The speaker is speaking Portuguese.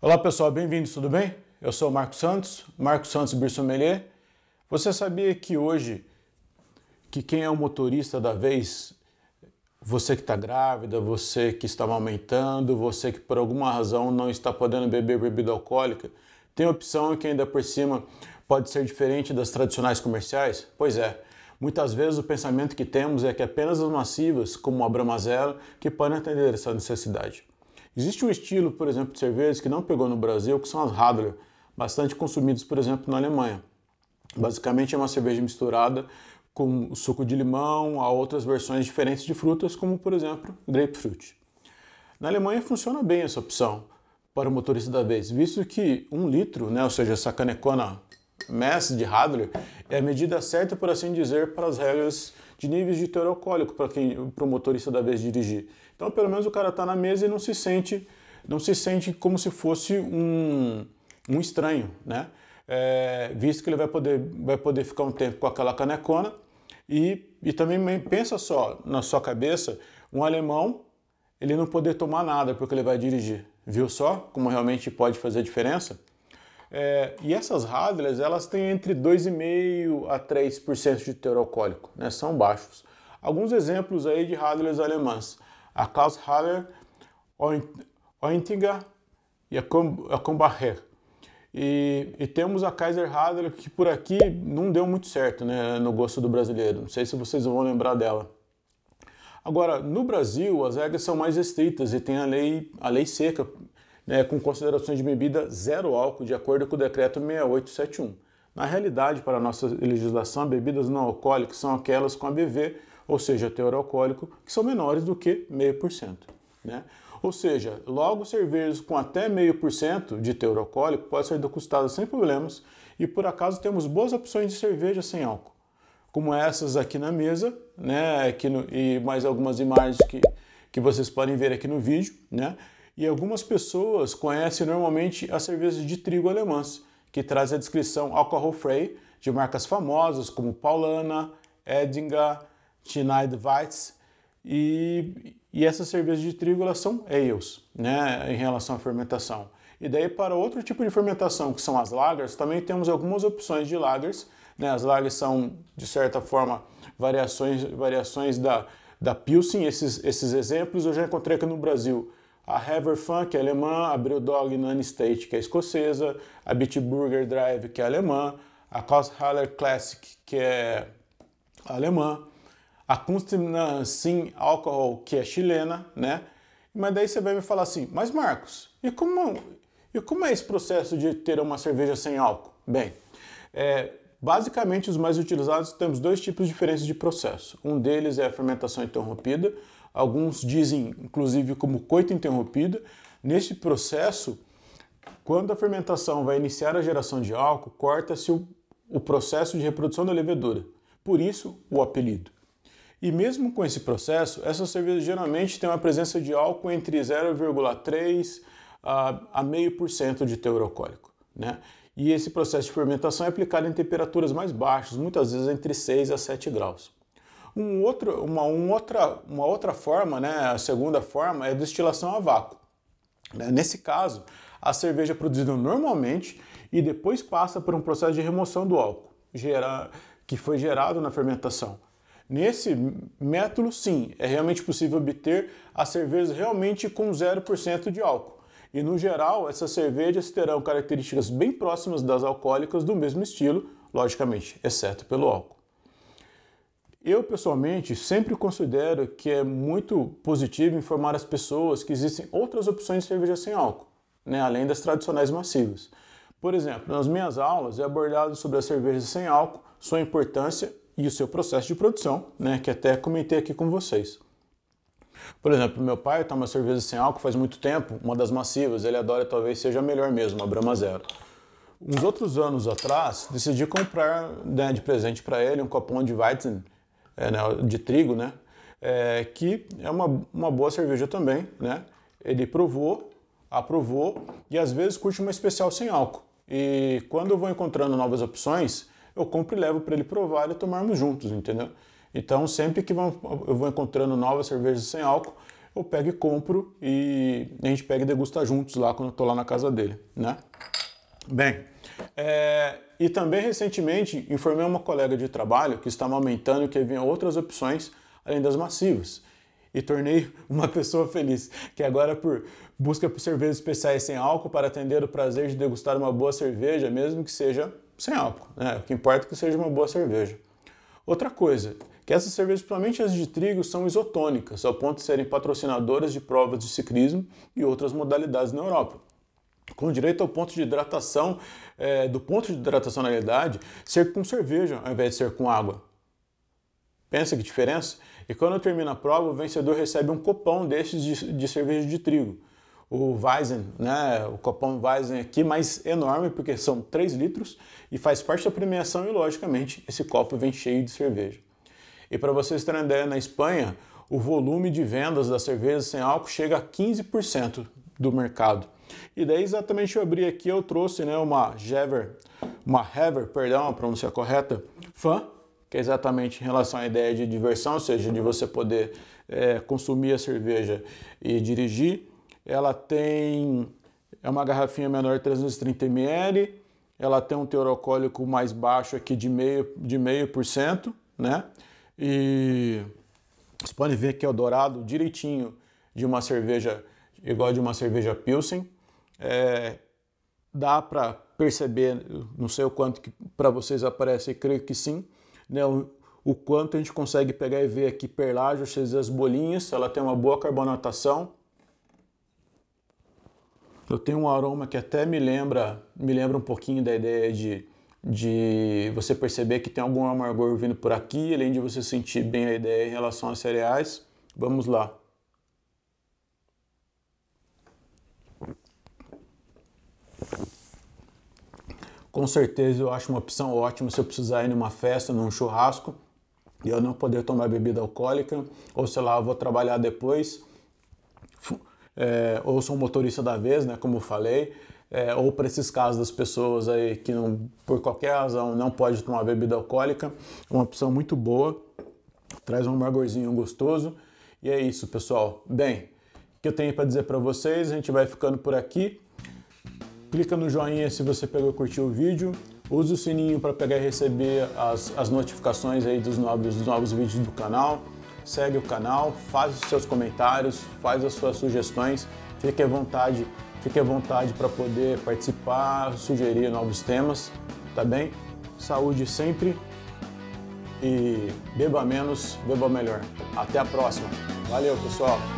Olá pessoal, bem-vindos, tudo bem? Eu sou o Marco Santos, Marco Santos Birsomelier. Você sabia que hoje, que quem é o motorista da vez, você que está grávida, você que está amamentando, você que por alguma razão não está podendo beber bebida alcoólica, tem opção que ainda por cima pode ser diferente das tradicionais comerciais? Pois é, Muitas vezes o pensamento que temos é que apenas as massivas, como a Bramazela, que podem atender essa necessidade. Existe um estilo, por exemplo, de cervejas que não pegou no Brasil, que são as Radler, bastante consumidos, por exemplo, na Alemanha. Basicamente é uma cerveja misturada com suco de limão, há outras versões diferentes de frutas, como por exemplo, grapefruit. Na Alemanha funciona bem essa opção para o motorista da vez, visto que um litro, né, ou seja, essa canecona mess de Radler, é a medida certa, por assim dizer, para as regras de níveis de teor alcoólico para quem para o motorista da vez dirigir. Então, pelo menos o cara está na mesa e não se sente não se sente como se fosse um, um estranho, né? É, visto que ele vai poder, vai poder ficar um tempo com aquela canecona e, e também pensa só na sua cabeça um alemão ele não poder tomar nada porque ele vai dirigir, viu só como realmente pode fazer diferença? É, e essas radlers, elas têm entre 2,5% a 3% de teor alcoólico, né? são baixos. Alguns exemplos aí de radlers alemãs. A Klaus Haller, Ointinger e a Kombacher. E, e, temos a Kaiser Hadler, que por aqui não deu muito certo né, no gosto do brasileiro. Não sei se vocês vão lembrar dela. Agora, no Brasil, as regras são mais estritas e tem a lei, a lei seca né, com considerações de bebida zero álcool, de acordo com o decreto 6871. Na realidade, para a nossa legislação, bebidas não alcoólicas são aquelas com ABV, ou seja, teor alcoólico, que são menores do que 0,5%. Né? Ou seja, logo cervejas com até 0,5% de teor alcoólico podem ser degustadas sem problemas e por acaso temos boas opções de cerveja sem álcool, como essas aqui na mesa, né, aqui no, e mais algumas imagens que, que vocês podem ver aqui no vídeo, né? e algumas pessoas conhecem normalmente as cervejas de trigo alemãs, que traz a descrição alcohol free de marcas famosas como Paulana, Edinger, Schneidweiss e, e essas cervejas de trigo elas são ales, né, em relação à fermentação. E daí para outro tipo de fermentação, que são as lagers, também temos algumas opções de lagers. Né? As lagers são, de certa forma, variações, variações da, da Pilsen. Esses, esses exemplos eu já encontrei aqui no Brasil a Haverfun, que é alemã, a Brewdog Nanny State, que é escocesa, a Bitburger Drive, que é alemã, a Kosthaler Classic, que é alemã, a Kunstmann Sin Alcohol, que é chilena, né? Mas daí você vai me falar assim, mas Marcos, e como, e como é esse processo de ter uma cerveja sem álcool? Bem, é, Basicamente, os mais utilizados temos dois tipos diferentes de processo. Um deles é a fermentação interrompida, alguns dizem inclusive como coito interrompida. Neste processo, quando a fermentação vai iniciar a geração de álcool, corta-se o, o processo de reprodução da levedura. Por isso, o apelido. E mesmo com esse processo, essas cervejas geralmente têm uma presença de álcool entre 0,3 a, a 0,5% de teor alcoólico. Né? E esse processo de fermentação é aplicado em temperaturas mais baixas, muitas vezes entre 6 a 7 graus. Um outro, uma, um outra, uma outra forma, né, a segunda forma, é a destilação a vácuo. Né, nesse caso, a cerveja é produzida normalmente e depois passa por um processo de remoção do álcool gera, que foi gerado na fermentação. Nesse método, sim, é realmente possível obter a cerveja realmente com 0% de álcool. E no geral, essas cervejas terão características bem próximas das alcoólicas do mesmo estilo, logicamente, exceto pelo álcool. Eu pessoalmente sempre considero que é muito positivo informar as pessoas que existem outras opções de cerveja sem álcool, né, além das tradicionais massivas. Por exemplo, nas minhas aulas é abordado sobre a cerveja sem álcool, sua importância e o seu processo de produção, né, que até comentei aqui com vocês. Por exemplo, meu pai toma cerveja sem álcool faz muito tempo, uma das massivas, ele adora talvez seja a melhor mesmo, a Brahma Zero. Uns outros anos atrás, decidi comprar né, de presente para ele um copão de Weizen, é, né, de trigo, né? É, que é uma, uma boa cerveja também, né? Ele provou, aprovou e às vezes curte uma especial sem álcool. E quando eu vou encontrando novas opções, eu compro e levo para ele provar e tomarmos juntos, entendeu? Então, sempre que eu vou encontrando novas cervejas sem álcool, eu pego e compro e a gente pega e degusta juntos lá quando eu tô lá na casa dele, né? Bem, é, e também recentemente informei uma colega de trabalho que estava aumentando e que havia outras opções além das massivas. E tornei uma pessoa feliz, que agora é por busca por cervejas especiais sem álcool para atender o prazer de degustar uma boa cerveja, mesmo que seja sem álcool. Né? O que importa é que seja uma boa cerveja. Outra coisa, que essas cervejas, principalmente as de trigo, são isotônicas, ao ponto de serem patrocinadoras de provas de ciclismo e outras modalidades na Europa com direito ao ponto de hidratação, é, do ponto de hidratação na realidade, ser com cerveja ao invés de ser com água. Pensa que diferença? E quando termina a prova, o vencedor recebe um copão desses de, de cerveja de trigo. O Weizen, né? O copão Weizen aqui, mais enorme, porque são 3 litros, e faz parte da premiação e, logicamente, esse copo vem cheio de cerveja. E para vocês terem ideia, na Espanha, o volume de vendas da cerveja sem álcool chega a 15% do mercado. E daí exatamente eu abri aqui, eu trouxe né, uma Jever, uma Hever, perdão, a pronúncia correta, fã, que é exatamente em relação à ideia de diversão, ou seja, de você poder é, consumir a cerveja e dirigir. Ela tem é uma garrafinha menor de 330 ml, ela tem um teor alcoólico mais baixo aqui de meio de meio por cento, né? E vocês podem ver que é o dourado direitinho de uma cerveja, igual de uma cerveja Pilsen. É, dá para perceber, não sei o quanto que para vocês aparece, creio que sim, né? O, o, quanto a gente consegue pegar e ver aqui perlagem, vocês as bolinhas, ela tem uma boa carbonatação. Eu tenho um aroma que até me lembra, me lembra um pouquinho da ideia de de você perceber que tem algum amargor vindo por aqui, além de você sentir bem a ideia em relação aos cereais. Vamos lá. Com certeza eu acho uma opção ótima se eu precisar ir numa festa, num churrasco e eu não poder tomar bebida alcoólica, ou sei lá, eu vou trabalhar depois, é, ou sou um motorista da vez, né, como eu falei, é, ou para esses casos das pessoas aí que não, por qualquer razão não pode tomar bebida alcoólica, é uma opção muito boa, traz um amargorzinho gostoso. E é isso, pessoal. Bem, o que eu tenho para dizer para vocês, a gente vai ficando por aqui. Clica no joinha se você pegou e curtiu o vídeo. Usa o sininho para pegar e receber as, as notificações aí dos novos, dos novos vídeos do canal. Segue o canal, faz os seus comentários, faz as suas sugestões. Fique à vontade Fique à vontade para poder participar, sugerir novos temas, tá bem? Saúde sempre e beba menos, beba melhor. Até a próxima. Valeu, pessoal!